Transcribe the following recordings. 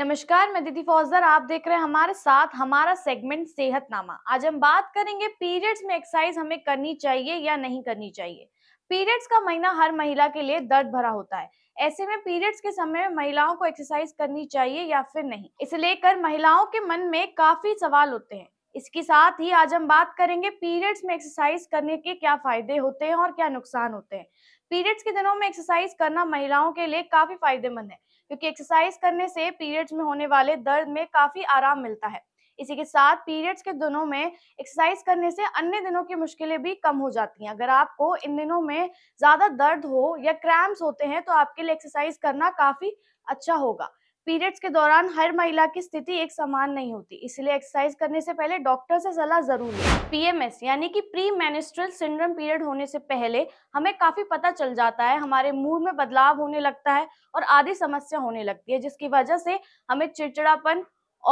नमस्कार मैं दीदी फौजदार आप देख रहे हैं हमारे साथ हमारा सेगमेंट सेहतनामा आज हम बात करेंगे पीरियड्स में एक्सरसाइज हमें करनी चाहिए या नहीं करनी चाहिए पीरियड्स का महीना हर महिला के लिए दर्द भरा होता है ऐसे में पीरियड्स के समय में महिलाओं को एक्सरसाइज करनी चाहिए या फिर नहीं इसे लेकर महिलाओं के मन में काफी सवाल होते हैं इसके साथ ही आज हम बात करेंगे पीरियड्स में एक्सरसाइज करने के क्या फायदे होते हैं और क्या नुकसान होते हैं पीरियड्स के दिनों में एक्सरसाइज करना महिलाओं के लिए काफी फायदेमंद है क्योंकि एक्सरसाइज करने से पीरियड्स में होने वाले दर्द में काफी आराम मिलता है इसी के साथ पीरियड्स के दिनों में एक्सरसाइज करने से अन्य दिनों की मुश्किलें भी कम हो जाती हैं अगर आपको इन दिनों में ज़्यादा दर्द हो या क्रैम्प्स होते हैं तो आपके लिए एक्सरसाइज करना काफ़ी अच्छा होगा पीरियड्स के दौरान हर महिला की स्थिति एक समान नहीं होती इसलिए एक्सरसाइज करने से पहले डॉक्टर से सलाह जरूर लें पीएमएस यानी कि प्री मेनिस्ट्रल सिंड्रोम पीरियड होने से पहले हमें काफी पता चल जाता है हमारे मूड में बदलाव होने लगता है और आधी समस्या होने लगती है जिसकी वजह से हमें चिड़चिड़ापन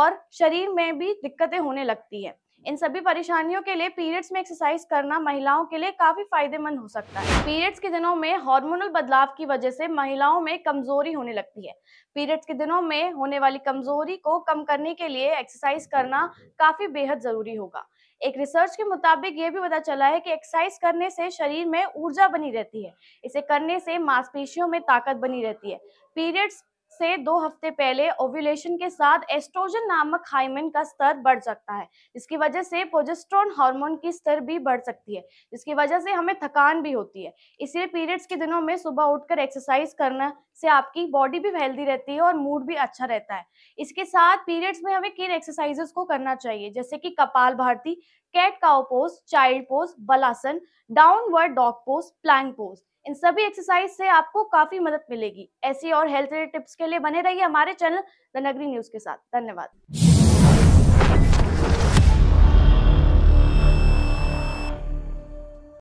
और शरीर में भी दिक्कतें होने लगती है इन सभी परेशानियों के लिए पीरियड्स में एक्सरसाइज करना महिलाओं के लिए काफी फायदेमंद हो सकता है पीरियड्स के दिनों में हार्मोनल बदलाव की वजह से महिलाओं में कमजोरी होने लगती है पीरियड्स के दिनों में होने वाली कमजोरी को कम करने के लिए एक्सरसाइज करना काफी बेहद जरूरी होगा एक रिसर्च के मुताबिक ये भी पता चला है कि एक्सरसाइज करने से शरीर में ऊर्जा बनी रहती है इसे करने से मांसपेशियों में ताकत बनी रहती है पीरियड्स से दो हफ्ते पहले ओव्यूलेशन के साथ एस्ट्रोजन नामक हाइमेन का स्तर बढ़ सकता है इसकी वजह से प्रोजेस्ट्रॉन हार्मोन की स्तर भी बढ़ सकती है जिसकी वजह से हमें थकान भी होती है इसलिए पीरियड्स के दिनों में सुबह उठकर एक्सरसाइज करना से आपकी बॉडी भी हेल्दी रहती है और मूड भी अच्छा रहता है इसके साथ पीरियड्स में हमें किन एक्सरसाइजेस को करना चाहिए जैसे कि kapalbhati cat cow pose child pose balasana downward dog pose plank pose इन सभी एक्सरसाइज से आपको काफी मदद मिलेगी ऐसी और हेल्थ टिप्स के लिए बने रहिए हमारे चैनल द नगरी न्यूज के साथ धन्यवाद